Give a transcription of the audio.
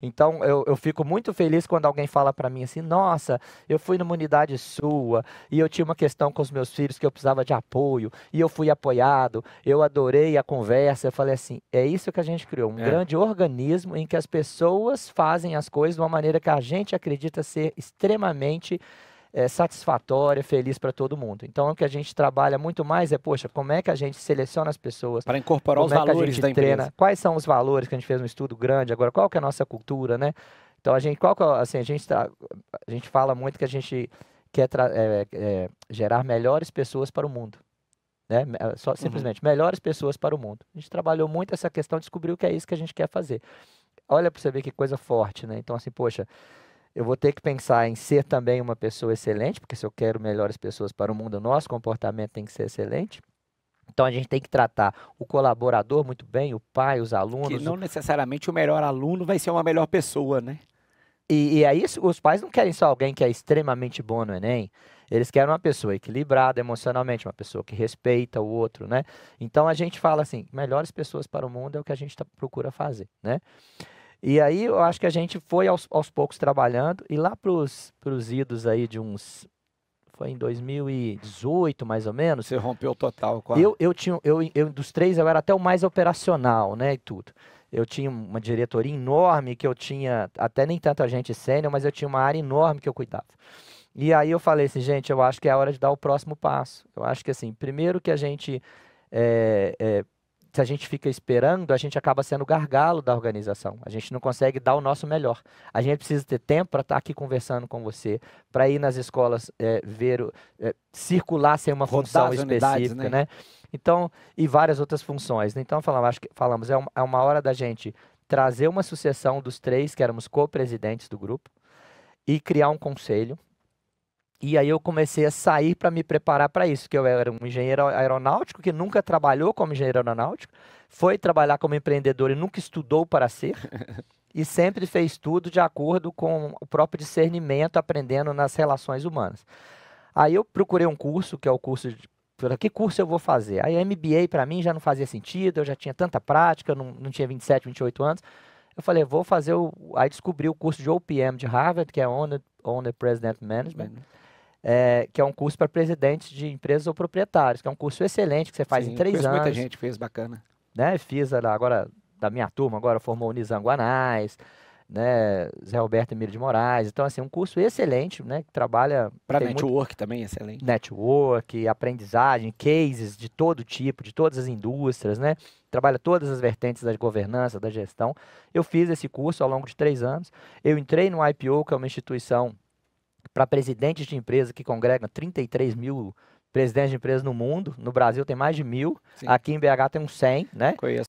Então eu, eu fico muito feliz quando alguém fala para mim assim: nossa, eu fui numa unidade sua e eu tinha uma questão com os meus filhos que eu precisava de apoio e eu fui apoiado, eu adorei a conversa. Eu falei assim: é isso que a gente criou, um é. grande organismo em que as pessoas fazem as coisas de uma maneira que a gente acredita ser extremamente é, satisfatória, feliz para todo mundo. Então, o que a gente trabalha muito mais é, poxa, como é que a gente seleciona as pessoas? Para incorporar os é valores da treina, empresa. Quais são os valores que a gente fez um estudo grande agora? Qual que é a nossa cultura, né? Então, a gente, qual que, é assim, a gente, tá, a gente fala muito que a gente quer é, é, gerar melhores pessoas para o mundo. Né? É, só, uhum. simplesmente, uhum. melhores pessoas para o mundo. A gente trabalhou muito essa questão, descobriu que é isso que a gente quer fazer. Olha para você ver que coisa forte, né? Então, assim, poxa, eu vou ter que pensar em ser também uma pessoa excelente, porque se eu quero melhores pessoas para o mundo, nosso comportamento tem que ser excelente. Então a gente tem que tratar o colaborador muito bem, o pai, os alunos. Que não necessariamente o melhor aluno vai ser uma melhor pessoa, né? E, e aí os pais não querem só alguém que é extremamente bom no Enem. Eles querem uma pessoa equilibrada emocionalmente, uma pessoa que respeita o outro, né? Então a gente fala assim, melhores pessoas para o mundo é o que a gente tá, procura fazer, né? E aí eu acho que a gente foi aos, aos poucos trabalhando e lá para os idos aí de uns foi em 2018 mais ou menos. Você rompeu o total quase. Eu eu tinha eu, eu dos três eu era até o mais operacional, né, e tudo. Eu tinha uma diretoria enorme que eu tinha até nem tanta gente sênior, mas eu tinha uma área enorme que eu cuidava. E aí eu falei assim, gente, eu acho que é a hora de dar o próximo passo. Eu acho que assim, primeiro que a gente é, é, se a gente fica esperando, a gente acaba sendo gargalo da organização. A gente não consegue dar o nosso melhor. A gente precisa ter tempo para estar tá aqui conversando com você, para ir nas escolas é, ver, é, circular sem uma Rodar função específica, unidades, né? né? Então, e várias outras funções. Né? Então, falamos, acho que falamos, é uma, é uma hora da gente trazer uma sucessão dos três que éramos co-presidentes do grupo e criar um conselho e aí eu comecei a sair para me preparar para isso, que eu era um engenheiro aeronáutico que nunca trabalhou como engenheiro aeronáutico, foi trabalhar como empreendedor e nunca estudou para ser, e sempre fez tudo de acordo com o próprio discernimento, aprendendo nas relações humanas. Aí eu procurei um curso, que é o curso de que curso eu vou fazer? Aí MBA para mim já não fazia sentido, eu já tinha tanta prática, não, não tinha 27, 28 anos. Eu falei, vou fazer o. Aí descobri o curso de OPM de Harvard, que é Owner, Owner President Management. Uhum é, que é um curso para presidentes de empresas ou proprietários, que é um curso excelente que você faz Sim, em três anos. Muita gente fez, bacana. Né, fiz agora da minha turma, agora formou o Nizam Guanais, né, Zé Roberto Emílio de Moraes. Então, assim, um curso excelente, né, que trabalha... Para network muito... também, excelente. Network, aprendizagem, cases de todo tipo, de todas as indústrias, né, trabalha todas as vertentes da governança, da gestão. Eu fiz esse curso ao longo de três anos. Eu entrei no IPO, que é uma instituição para presidentes de empresa que congregam 33 mil presidentes de empresas no mundo. No Brasil tem mais de mil. Sim. Aqui em BH tem uns 100, né? Conheço.